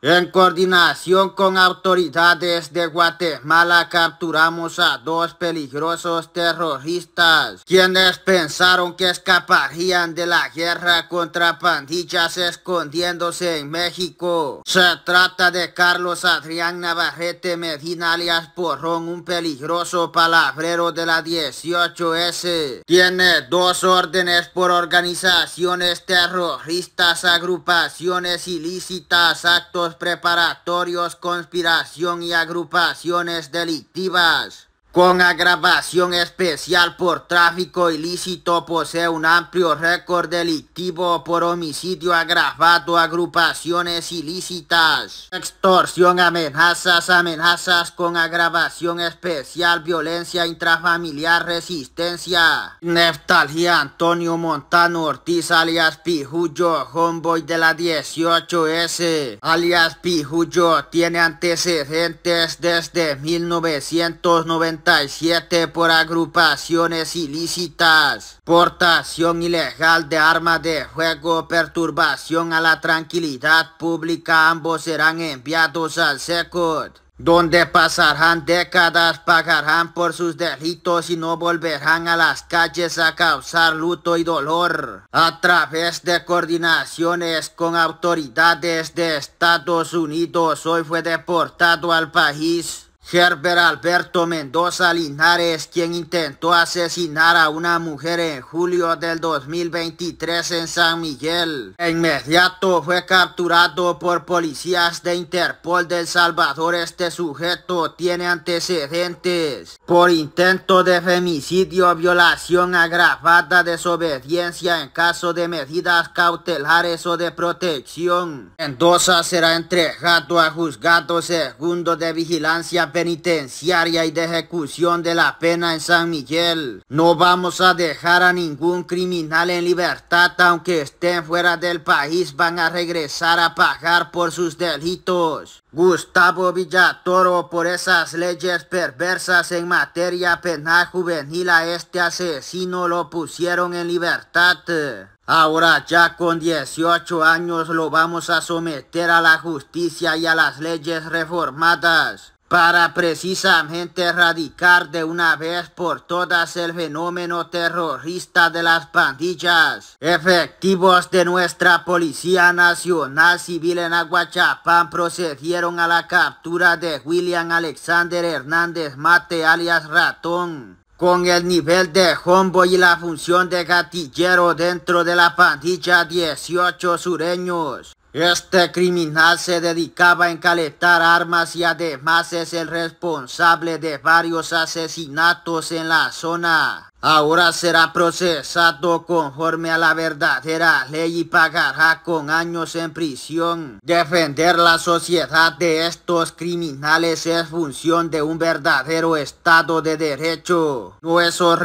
En coordinación con autoridades de Guatemala capturamos a dos peligrosos terroristas, quienes pensaron que escaparían de la guerra contra pandillas escondiéndose en México. Se trata de Carlos Adrián Navarrete Medina alias Porrón, un peligroso palabrero de la 18S. Tiene dos órdenes por organizaciones terroristas, agrupaciones ilícitas, actos preparatorios, conspiración y agrupaciones delictivas. Con agravación especial por tráfico ilícito posee un amplio récord delictivo por homicidio agravado, agrupaciones ilícitas, extorsión, amenazas, amenazas con agravación especial, violencia intrafamiliar, resistencia. Neftalgia Antonio Montano Ortiz alias Pijuyo, homeboy de la 18S, alias Pijuyo tiene antecedentes desde 1990 por agrupaciones ilícitas, portación ilegal de armas de juego, perturbación a la tranquilidad pública, ambos serán enviados al SECOD donde pasarán décadas, pagarán por sus delitos y no volverán a las calles a causar luto y dolor. A través de coordinaciones con autoridades de Estados Unidos, hoy fue deportado al país Gerber Alberto Mendoza Linares, quien intentó asesinar a una mujer en julio del 2023 en San Miguel. inmediato fue capturado por policías de Interpol del Salvador. Este sujeto tiene antecedentes por intento de femicidio, violación agravada, desobediencia en caso de medidas cautelares o de protección. Mendoza será entregado a juzgado segundo de vigilancia penitenciaria y de ejecución de la pena en San Miguel. No vamos a dejar a ningún criminal en libertad aunque estén fuera del país van a regresar a pagar por sus delitos. Gustavo Villatoro por esas leyes perversas en materia penal juvenil a este asesino lo pusieron en libertad. Ahora ya con 18 años lo vamos a someter a la justicia y a las leyes reformadas para precisamente erradicar de una vez por todas el fenómeno terrorista de las pandillas. Efectivos de nuestra Policía Nacional Civil en Aguachapán procedieron a la captura de William Alexander Hernández Mate alias Ratón con el nivel de hombo y la función de gatillero dentro de la pandilla 18 sureños. Este criminal se dedicaba a encalentar armas y además es el responsable de varios asesinatos en la zona. Ahora será procesado conforme a la verdadera ley y pagará con años en prisión. Defender la sociedad de estos criminales es función de un verdadero Estado de Derecho. No esos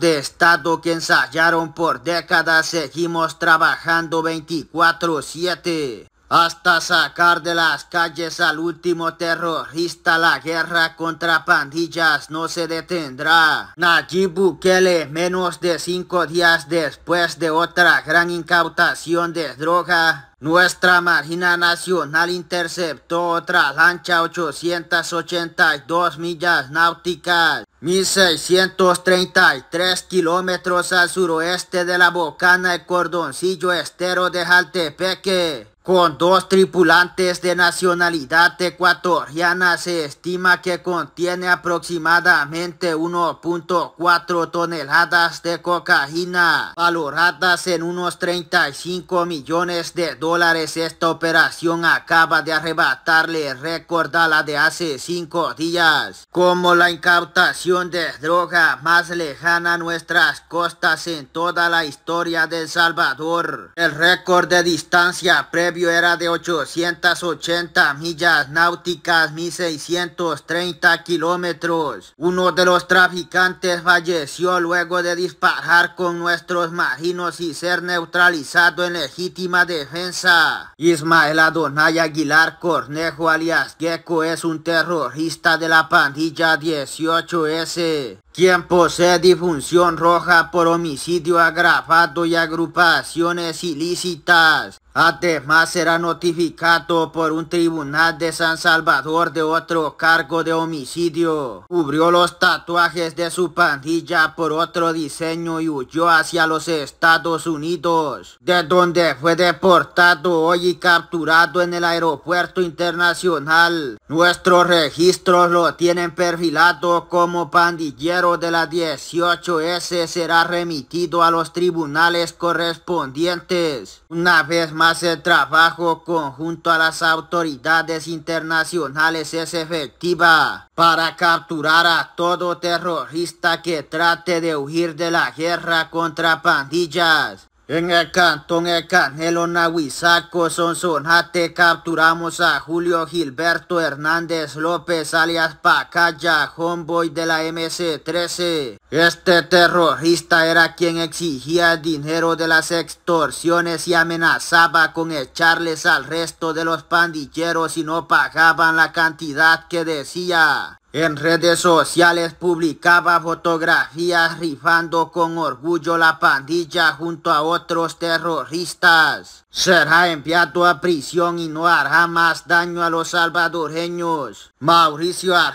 de Estado que ensayaron por décadas seguimos trabajando 24-7 hasta sacar de las calles al último terrorista. La guerra contra pandillas no se detendrá. Nayib Bukele, menos de cinco días después de otra gran incautación de droga, nuestra Marina Nacional interceptó otra lancha 882 millas náuticas, 1633 kilómetros al suroeste de la Bocana, el cordoncillo estero de Jaltepeque. Con dos tripulantes de nacionalidad ecuatoriana se estima que contiene aproximadamente 1.4 toneladas de cocaína, valoradas en unos 35 millones de dólares. Esta operación acaba de arrebatarle récord a la de hace 5 días, como la incautación de droga más lejana a nuestras costas en toda la historia de El Salvador. El récord de distancia previa era de 880 millas náuticas, 1630 kilómetros. Uno de los traficantes falleció luego de disparar con nuestros marinos y ser neutralizado en legítima defensa. Ismael Adonay Aguilar Cornejo alias Gecko es un terrorista de la pandilla 18S. Quien posee difunción roja por homicidio agravado y agrupaciones ilícitas. Además será notificado por un tribunal de San Salvador de otro cargo de homicidio. Cubrió los tatuajes de su pandilla por otro diseño y huyó hacia los Estados Unidos. De donde fue deportado hoy y capturado en el aeropuerto internacional. Nuestros registros lo tienen perfilado como pandillero de la 18S será remitido a los tribunales correspondientes. Una vez más el trabajo conjunto a las autoridades internacionales es efectiva para capturar a todo terrorista que trate de huir de la guerra contra pandillas. En el cantón El Canelo Nahuizaco, Sonsonate, capturamos a Julio Gilberto Hernández López, alias Pacaya, homeboy de la MC-13. Este terrorista era quien exigía dinero de las extorsiones y amenazaba con echarles al resto de los pandilleros si no pagaban la cantidad que decía. En redes sociales publicaba fotografías rifando con orgullo la pandilla junto a otros terroristas será enviado a prisión y no hará más daño a los salvadoreños. Mauricio a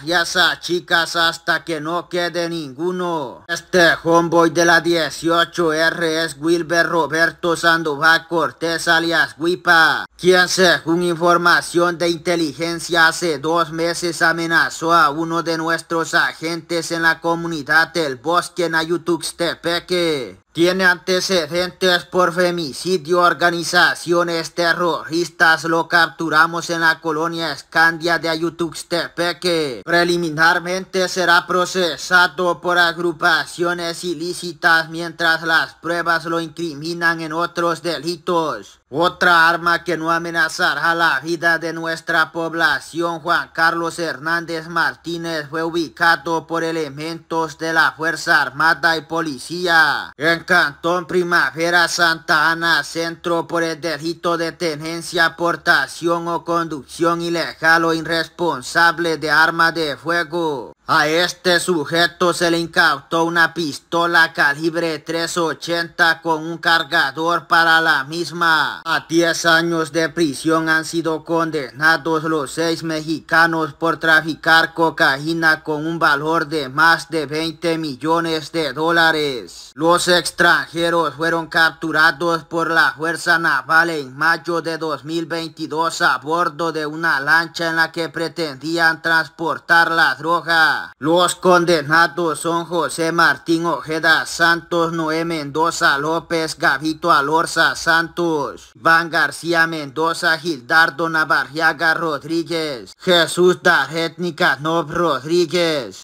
chicas, hasta que no quede ninguno. Este homeboy de la 18R es Wilber Roberto Sandoval Cortés alias Wipa... quien según información de inteligencia hace dos meses amenazó a uno de nuestros agentes en la comunidad del bosque en Ayutuxtepeque. Tiene antecedentes por femicidio, organizaciones terroristas. Lo capturamos en la colonia Escandia de Ayutuxtepeque. Preliminarmente será procesado por agrupaciones ilícitas mientras las pruebas lo incriminan en otros delitos. Otra arma que no amenazará la vida de nuestra población, Juan Carlos Hernández Martínez, fue ubicado por elementos de la Fuerza Armada y Policía en Cantón Primavera Santa Ana Centro por el delito de tenencia, portación o conducción ilegal o irresponsable de arma de fuego. A este sujeto se le incautó una pistola calibre 380 con un cargador para la misma. A 10 años de prisión han sido condenados los seis mexicanos por traficar cocaína con un valor de más de 20 millones de dólares. Los extranjeros fueron capturados por la Fuerza Naval en mayo de 2022 a bordo de una lancha en la que pretendían transportar la droga. Los condenados son José Martín Ojeda Santos, Noé Mendoza López, Gavito Alorza Santos, Van García Mendoza, Gildardo Navarriaga Rodríguez, Jesús Daretnica Nob Rodríguez,